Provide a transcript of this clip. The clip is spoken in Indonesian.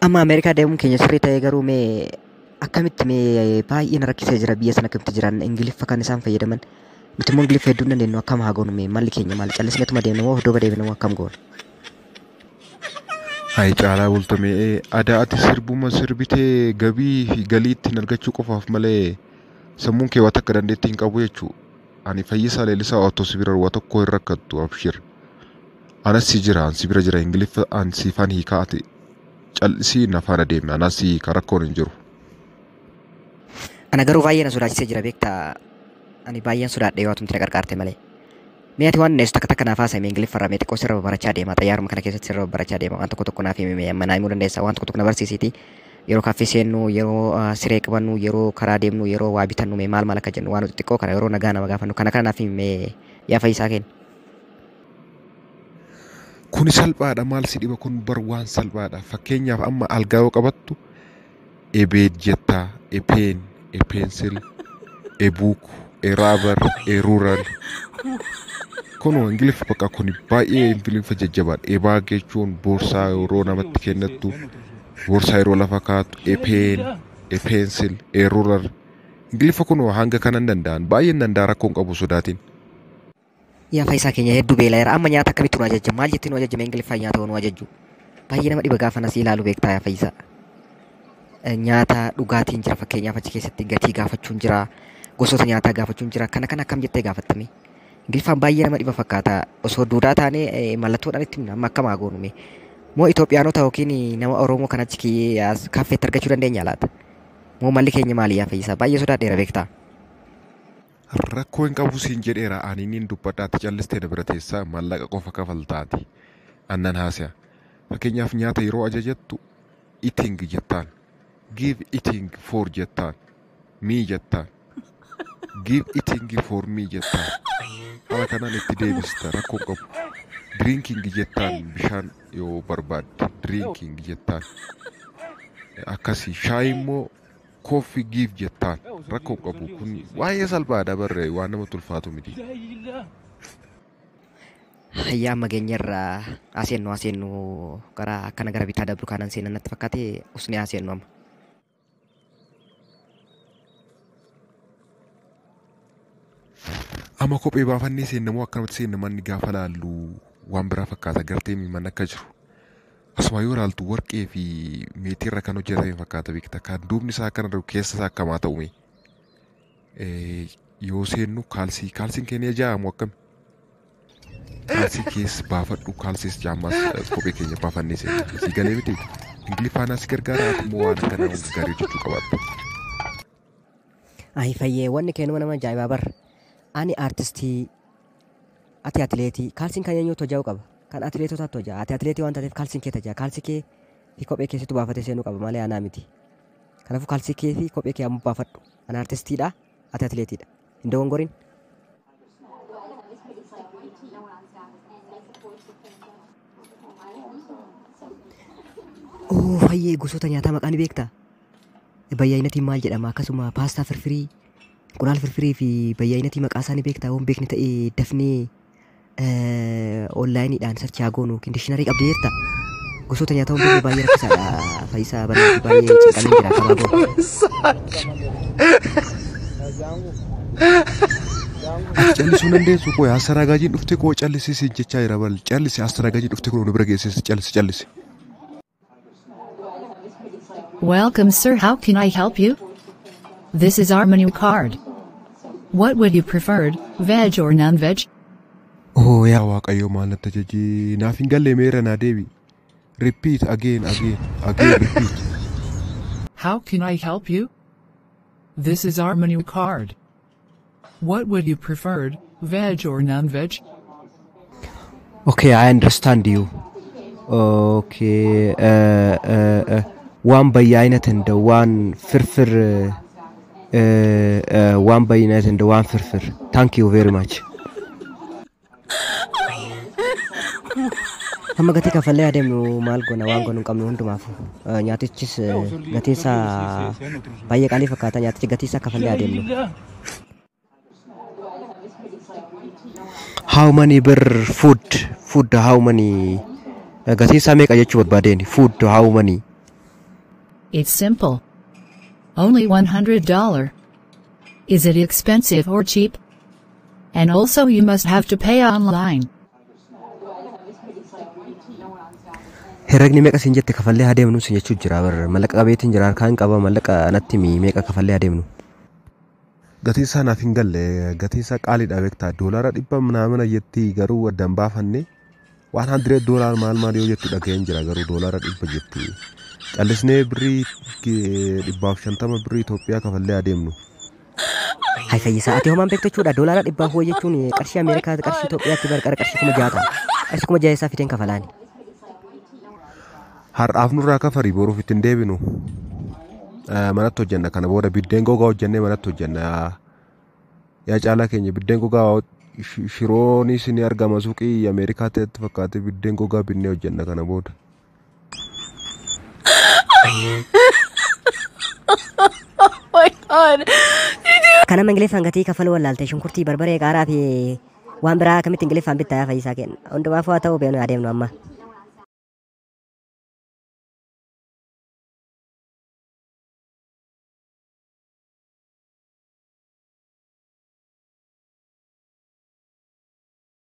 amma ameerikaa deemuun keenya sirrii ta'ee garuu mee akkamitti mee baay'ee na rakkisee jira biyya sana akkamitti jiraan ingiliffa kan isaan fayyadaman nuti immoo ingiliffa hedduun dandeenyu akkam haa goonu mee malli keenya maal callisneetuma deemne moo hodoo badeemne moo akkam goonu. Hayi caalaa bultumee aadaa ati sirbuma sirbitee gabii fi galii ittiin argachuu qofaaf malee sammuun kee waa takka dandeettii hin qabu jechuudha. Ani fayyisaa leellisaa otoo sibira waa tokko hin rakkattu abshir. Anas si jira an sibira jira ingiliffa an siifaan hiikaa ati calisi afaan adeemee anaas si hin jiru. Ana garuu baay'ee na sodaachisee jira beektaa. Ani baay'een sodaadhee waatumti na qarqaarte malee. Mee ati waan neessu takka takka naaf haasa'e ingiliffaa irraa mee xiqqoo sirra barachaa deema xayyaaruma kana keessatti sirra barachaa deema waan tokko tokko naaf himi mee manaa himuu dandeessaa waan tokko tokko na barsiisiiti yeroo kaaffee seennu yeroo siree qabannu yeroo karaa deemnu yeroo waa bitannu mee maal maal akka jennu waan xixiqqoo kana yeroo nagaa nama gaafannu kana kana naaf himi mee yaafa Kuni salphaadha maal si dhiba kun barwaan salphaadha. Fakkeenyaaf amma algaa yoo qabattu ebeed jettaa, epeen, epeensil, ebuuk, eraabar, eruural. Kun ingiliffa bakka baay'ee ingiliffa jajjabaadha. Ebaa jechuun boorsaa yeroo namatti kennattu, boorsaa yeroo lafa kaa'attu, epeen, epeensil, eruural. Ingiliffa kun hanga kana kanan danda'an baay'een danda'a rakkoon qabu sodaatiin. Ya kenya keenya be layra amma nyaata kabi eh, eh, nu ajajja maal jettee nu ajajja mee ingiliffaa nyaata nu ajajju baay'ee nama fa nasi nas ilaalu beektaa yaafa isa nyaata fa jira fakkeenyaaf achi keessatti gatii gaafachuun jira gosoota nyaataa gaafachuun jira kana kana akkam jettee gaafattami ingiliffaan baay'ee nama dhiba fakkaata osoo duudaa taane mallattoodhaan itti amma akkam haa goonume moo Itoophiyaanota yookiin nama Oromoo kan achi kaffeetti argachuu dandeenya laata moo malli keenya maali yaafa isa baay'ee sodaa dheera beektaa. Rakkoo hin qabu siin jedheera ani niin dubbadhaatti callistee birateessaa maallaqa qofa kafaltaati annan haasi'a. Fakkeenyaaf nyaata yeroo ajajattu eating jettaan give eating for jettaan mii jettaan give eating for mii jettaan haala kanaan itti deebista rakkoo hin qabu. Drinking jettaan bishaan yoo barbaadde drinking jettaan akkasii shaayii immoo. kofi giif jettaan rakkoo qabu kun waa'ee salphaa dabarree waan nama tulfaatu miti. Hayyaa amma keenyarraa aseennu no karaa akkana gara bitaa dabru kaanaan seenan natti fakkaate usnee aseennu amma. Amma kophee baafannee seennamoo akkanumatti seennamanni gaafa laallu waan biraa fakkaata gartee miiman akka jiru. Asuma yoo ilaaltu warqee fi meetiirra kan hojjetame fakkaata beekta. Kan duubni isaa kan irra keessa isaa akkam haa ta'ume yoo seennu kaalsii kaalsiin keenya jaamu akkami? Kaalsii keessa baafadhu kaalsiis jaammas kophee keenya baafannee seenaa Si galee miti ingiliffaan as gargaara akkuma waan akka hundi gaarii hojjechuu qabaatu. Ayi fayyee wanni kennuma nama ajaa'ibaa barra. Ani artistii ati atileetii kaalsiin kan eenyuutu hojjaa'u qaba. kan atileetota hattu jaa ati atileetii ke ta kaalsiin kee ke kaalsii kee fi kophee keessattuu baafatee seenuu qaba malee anaa miti kanaafuu kaalsii kee fi kophee kee ammoo baafadhu ana artistiidha ati Oh, hin dogongoriin. Oo fayyee gosoota nyaataa maqaa ni beektaa? Bayyaa'inatiin jeda jedhama akkasuma pasta firfirii, qunaal firfirii fi bayyaa'inatii timak isaa ni beektaa waan ta e dafni onlaayiniidhaan socho'aa goonuun kondishiinarii qabdeetta. Gosoota nyaataa hundumaa baay'ee rakkisaadha. Faayisaa banatti baay'ee cinqalee jira Callisuu dandeessu koo asteraagaa dhufte koo jechaa jira bal callisi dhufte koo bira callisi callisi. Welcome sir how can I help you? This is our menu card. What would you prefer, veg or non-veg? Oh, yeah, Wakayo Manataji. Nafingale Merana Devi. Repeat again, again, again, repeat. How can I help you? This is our menu card. What would you prefer, veg or non-veg? Okay, I understand you. Okay, uh, uh, uh, One by and one በየአይነት እንደ ዋን ፍርፍር ዋን በየአይነት እንደ ዋን ፍርፍር Thank you very much. Eh, eh, how many bir food food how many eh, food how many. It's simple. Only $100. Is it expensive or cheap? And also you must have to pay online. Herregni meeqa siin jette kafallee adeemnu si jechuun jira barra mallaqa qabeetiin jira harkaan qaba malaka anati mi meeqa kafallee adeemnu. Gatii isaa naaf kali. galle gatii isaa qaaliidha ipa doolaara dhibba garu jetti garuu addaan baafanne waan handiree doolaar mal maal yeti da dhaga'een jira garuu doolaara dhibba jetti callisnee birrii dhibbaaf shantama birrii hade menu. Hai Hay sa ati homaan beektu jechuudha doolaara dhibbaa hoo jechuun qarshii Ameerikaa qarshii Itoophiyaatti kar qarshii kuma jata. qarshii kuma jaayessaa fideen kafalaani har'aaf nurraa kafarii boruuf ittiin deebinu eh, manatti hojjanna kana booda biddeen gogaa hojjannee manatti hojjanna yaa caalaa keenya biddeen gogaa shiroonis ni argama suuqii ameerikaa ta'etti ga biddeen gogaa binnee hojjanna kana booda. Oh kana Karena gatii kaffaluu wallaalte shunkurtii barbaree qaaraa fi waan biraa akkamitti ingiliffaan bittaa fayyisaa kenna. Hundumaafuu haa ta'u beenu adeemnu amma.